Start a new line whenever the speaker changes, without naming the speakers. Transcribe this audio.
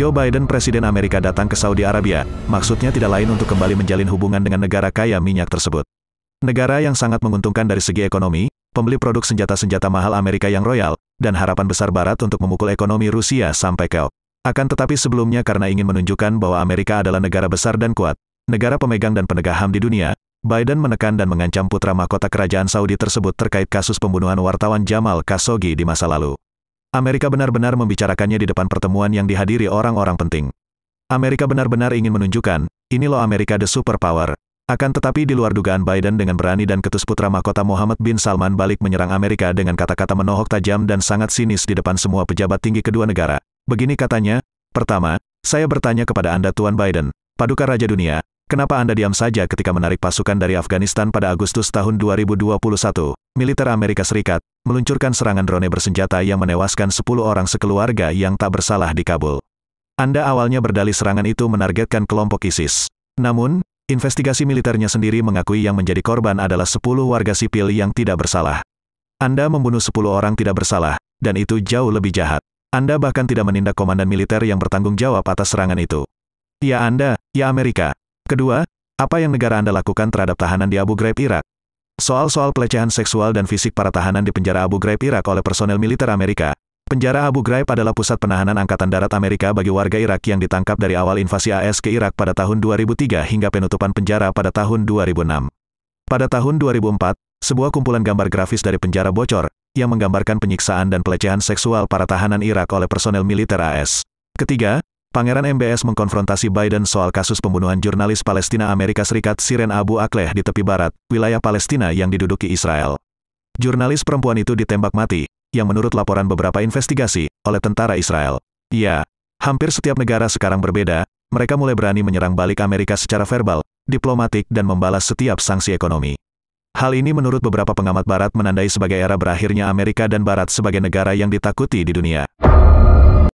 Joe Biden Presiden Amerika datang ke Saudi Arabia, maksudnya tidak lain untuk kembali menjalin hubungan dengan negara kaya minyak tersebut. Negara yang sangat menguntungkan dari segi ekonomi, pembeli produk senjata-senjata mahal Amerika yang royal, dan harapan besar Barat untuk memukul ekonomi Rusia sampai keok. Akan tetapi sebelumnya karena ingin menunjukkan bahwa Amerika adalah negara besar dan kuat, negara pemegang dan penegak HAM di dunia, Biden menekan dan mengancam putra mahkota kerajaan Saudi tersebut terkait kasus pembunuhan wartawan Jamal Khashoggi di masa lalu. Amerika benar-benar membicarakannya di depan pertemuan yang dihadiri orang-orang penting. Amerika benar-benar ingin menunjukkan, ini loh Amerika the superpower. Akan tetapi di luar dugaan Biden dengan berani dan ketus putra mahkota Muhammad bin Salman balik menyerang Amerika dengan kata-kata menohok tajam dan sangat sinis di depan semua pejabat tinggi kedua negara. Begini katanya, pertama, saya bertanya kepada Anda Tuan Biden, Paduka Raja Dunia, kenapa Anda diam saja ketika menarik pasukan dari Afghanistan pada Agustus tahun 2021? militer Amerika Serikat meluncurkan serangan drone bersenjata yang menewaskan 10 orang sekeluarga yang tak bersalah di Kabul. Anda awalnya berdalih serangan itu menargetkan kelompok ISIS. Namun, investigasi militernya sendiri mengakui yang menjadi korban adalah 10 warga sipil yang tidak bersalah. Anda membunuh 10 orang tidak bersalah, dan itu jauh lebih jahat. Anda bahkan tidak menindak komandan militer yang bertanggung jawab atas serangan itu. Ya Anda, ya Amerika. Kedua, apa yang negara Anda lakukan terhadap tahanan di Abu Ghraib, Irak? Soal-soal pelecehan seksual dan fisik para tahanan di penjara Abu Ghraib Irak oleh personel militer Amerika. Penjara Abu Ghraib adalah pusat penahanan Angkatan Darat Amerika bagi warga Irak yang ditangkap dari awal invasi AS ke Irak pada tahun 2003 hingga penutupan penjara pada tahun 2006. Pada tahun 2004, sebuah kumpulan gambar grafis dari penjara bocor, yang menggambarkan penyiksaan dan pelecehan seksual para tahanan Irak oleh personel militer AS. Ketiga, Pangeran MBS mengkonfrontasi Biden soal kasus pembunuhan jurnalis Palestina Amerika Serikat Siren Abu Akleh di tepi barat, wilayah Palestina yang diduduki Israel. Jurnalis perempuan itu ditembak mati, yang menurut laporan beberapa investigasi, oleh tentara Israel. Ya, hampir setiap negara sekarang berbeda, mereka mulai berani menyerang balik Amerika secara verbal, diplomatik dan membalas setiap sanksi ekonomi. Hal ini menurut beberapa pengamat barat menandai sebagai era berakhirnya Amerika dan Barat sebagai negara yang ditakuti di dunia.